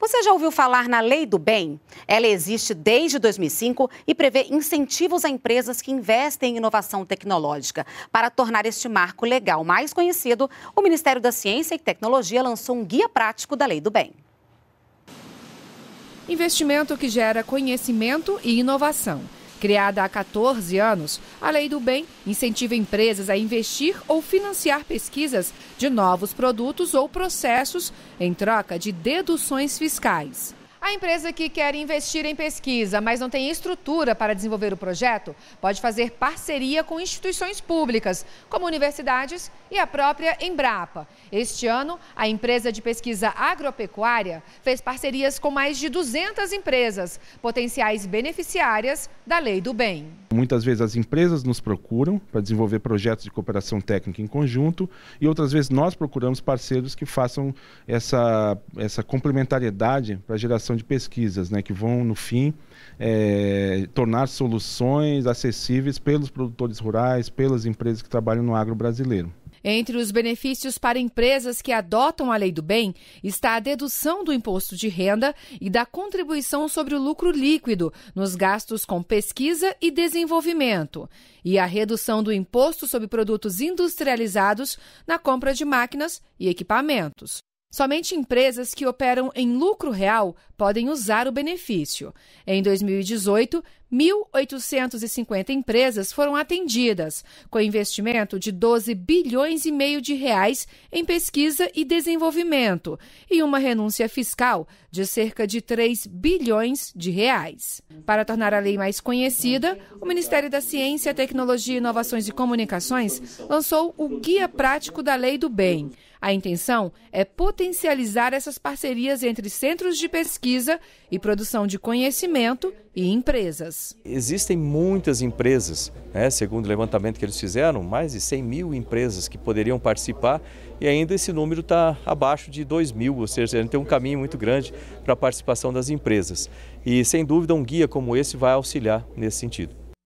Você já ouviu falar na Lei do Bem? Ela existe desde 2005 e prevê incentivos a empresas que investem em inovação tecnológica. Para tornar este marco legal mais conhecido, o Ministério da Ciência e Tecnologia lançou um guia prático da Lei do Bem. Investimento que gera conhecimento e inovação. Criada há 14 anos, a Lei do Bem incentiva empresas a investir ou financiar pesquisas de novos produtos ou processos em troca de deduções fiscais. A empresa que quer investir em pesquisa, mas não tem estrutura para desenvolver o projeto, pode fazer parceria com instituições públicas, como universidades e a própria Embrapa. Este ano, a empresa de pesquisa agropecuária fez parcerias com mais de 200 empresas, potenciais beneficiárias da Lei do Bem. Muitas vezes as empresas nos procuram para desenvolver projetos de cooperação técnica em conjunto e outras vezes nós procuramos parceiros que façam essa, essa complementariedade para a geração realização de pesquisas, né, que vão, no fim, é, tornar soluções acessíveis pelos produtores rurais, pelas empresas que trabalham no agro brasileiro. Entre os benefícios para empresas que adotam a lei do bem está a dedução do imposto de renda e da contribuição sobre o lucro líquido nos gastos com pesquisa e desenvolvimento, e a redução do imposto sobre produtos industrializados na compra de máquinas e equipamentos. Somente empresas que operam em lucro real podem usar o benefício. Em 2018, 1.850 empresas foram atendidas, com investimento de 12 bilhões e meio de reais em pesquisa e desenvolvimento e uma renúncia fiscal de cerca de 3 bilhões de reais. Para tornar a lei mais conhecida, o Ministério da Ciência, Tecnologia, Inovações e Comunicações lançou o Guia Prático da Lei do Bem. A intenção é potencializar essas parcerias entre centros de pesquisa e produção de conhecimento e empresas. Existem muitas empresas, né, segundo o levantamento que eles fizeram, mais de 100 mil empresas que poderiam participar e ainda esse número está abaixo de 2 mil, ou seja, a gente tem um caminho muito grande para a participação das empresas. E sem dúvida um guia como esse vai auxiliar nesse sentido.